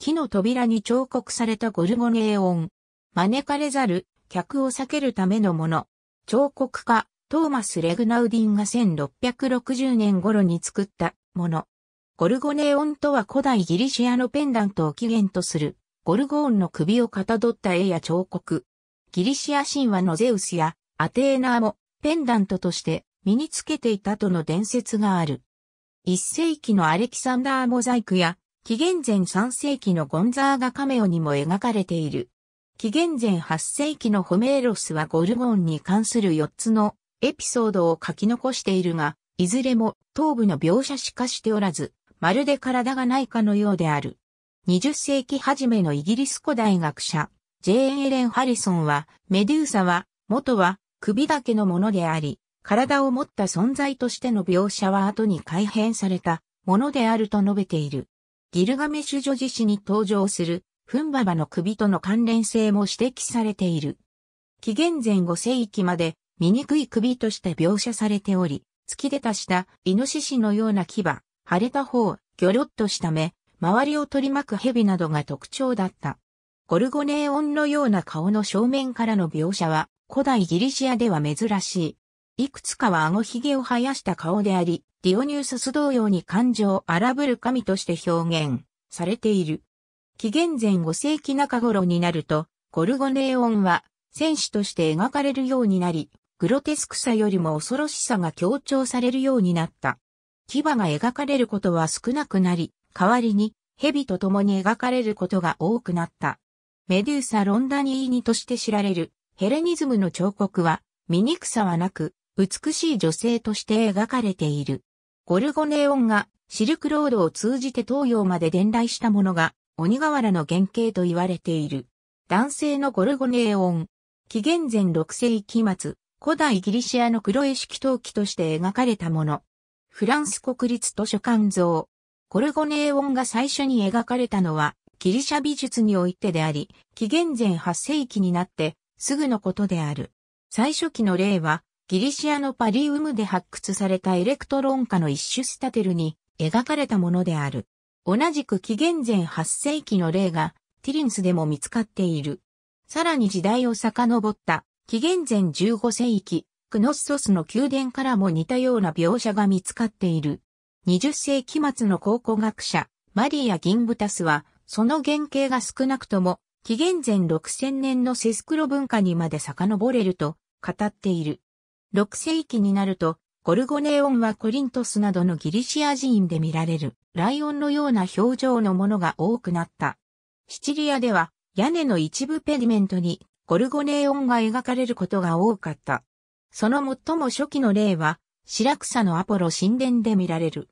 木の扉に彫刻されたゴルゴネーオン。招かれざる、客を避けるためのもの。彫刻家、トーマス・レグナウディンが1660年頃に作ったもの。ゴルゴネーオンとは古代ギリシアのペンダントを起源とする、ゴルゴーンの首をかたどった絵や彫刻。ギリシア神話のゼウスやアテーナーもペンダントとして身につけていたとの伝説がある。一世紀のアレキサンダーモザイクや紀元前3世紀のゴンザーガカメオにも描かれている。紀元前8世紀のホメーロスはゴルゴンに関する4つのエピソードを書き残しているが、いずれも頭部の描写しかしておらず、まるで体がないかのようである。20世紀初めのイギリス古代学者、ジェーン・エレン・ハリソンは、メデューサは、元は首だけのものであり、体を持った存在としての描写は後に改変されたものであると述べている。ギルガメシュ女子史に登場するフンババの首との関連性も指摘されている。紀元前5世紀まで醜い首として描写されており、突き出たしたイノシシのような牙、腫れた方、ギョロッとした目、周りを取り巻く蛇などが特徴だった。ゴルゴネオンのような顔の正面からの描写は古代ギリシアでは珍しい。いくつかは顎ひげを生やした顔であり、ディオニュースス同様に感情を荒ぶる神として表現されている。紀元前5世紀中頃になると、ゴルゴネオンは戦士として描かれるようになり、グロテスクさよりも恐ろしさが強調されるようになった。牙が描かれることは少なくなり、代わりに蛇と共に描かれることが多くなった。メデューサ・ロンダニーニとして知られるヘレニズムの彫刻は、醜さはなく、美しい女性として描かれている。ゴルゴネオンがシルクロードを通じて東洋まで伝来したものが鬼瓦の原型と言われている。男性のゴルゴネオン。紀元前6世紀末、古代ギリシアの黒絵式陶器として描かれたもの。フランス国立図書館像。ゴルゴネオンが最初に描かれたのは、ギリシャ美術においてであり、紀元前8世紀になって、すぐのことである。最初期の例は、ギリシアのパリウムで発掘されたエレクトロン化の一種スタテルに描かれたものである。同じく紀元前8世紀の例がティリンスでも見つかっている。さらに時代を遡った紀元前15世紀、クノッソスの宮殿からも似たような描写が見つかっている。20世紀末の考古学者、マリア・ギンブタスは、その原型が少なくとも、紀元前6000年のセスクロ文化にまで遡れると語っている。6世紀になると、ゴルゴネオンはコリントスなどのギリシア人で見られる、ライオンのような表情のものが多くなった。シチリアでは、屋根の一部ペディメントに、ゴルゴネオンが描かれることが多かった。その最も初期の例は、シラクサのアポロ神殿で見られる。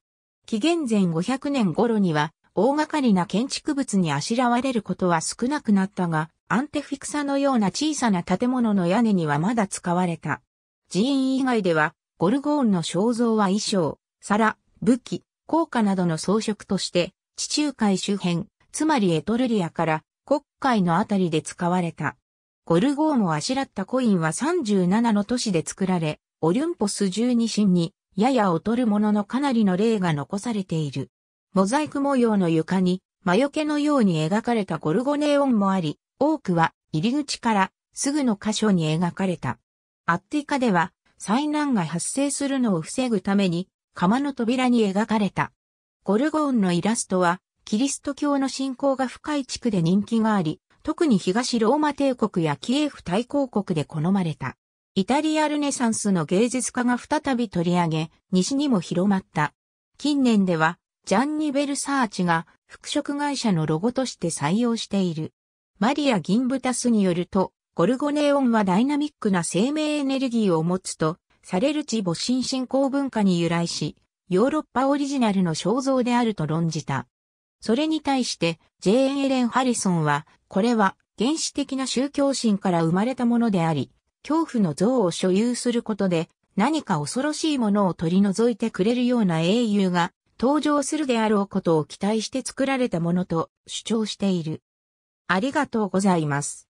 紀元前500年頃には、大掛かりな建築物にあしらわれることは少なくなったが、アンテフィクサのような小さな建物の屋根にはまだ使われた。寺院以外では、ゴルゴーンの肖像は衣装、皿、武器、硬貨などの装飾として、地中海周辺、つまりエトルリアから国海のあたりで使われた。ゴルゴーンをあしらったコインは37の都市で作られ、オリュンポス十二神に、やや劣るもののかなりの例が残されている。モザイク模様の床に、魔除けのように描かれたゴルゴネオンもあり、多くは入り口からすぐの箇所に描かれた。アッティカでは災難が発生するのを防ぐために釜の扉に描かれた。ゴルゴーンのイラストはキリスト教の信仰が深い地区で人気があり、特に東ローマ帝国やキエフ大公国で好まれた。イタリアルネサンスの芸術家が再び取り上げ、西にも広まった。近年では、ジャンニ・ベルサーチが服飾会社のロゴとして採用している。マリア・ギンブタスによると、ゴルゴネオンはダイナミックな生命エネルギーを持つと、される地母神信仰文化に由来し、ヨーロッパオリジナルの肖像であると論じた。それに対して、ジェーン・エレン・ハリソンは、これは原始的な宗教心から生まれたものであり、恐怖の像を所有することで、何か恐ろしいものを取り除いてくれるような英雄が登場するであろうことを期待して作られたものと主張している。ありがとうございます。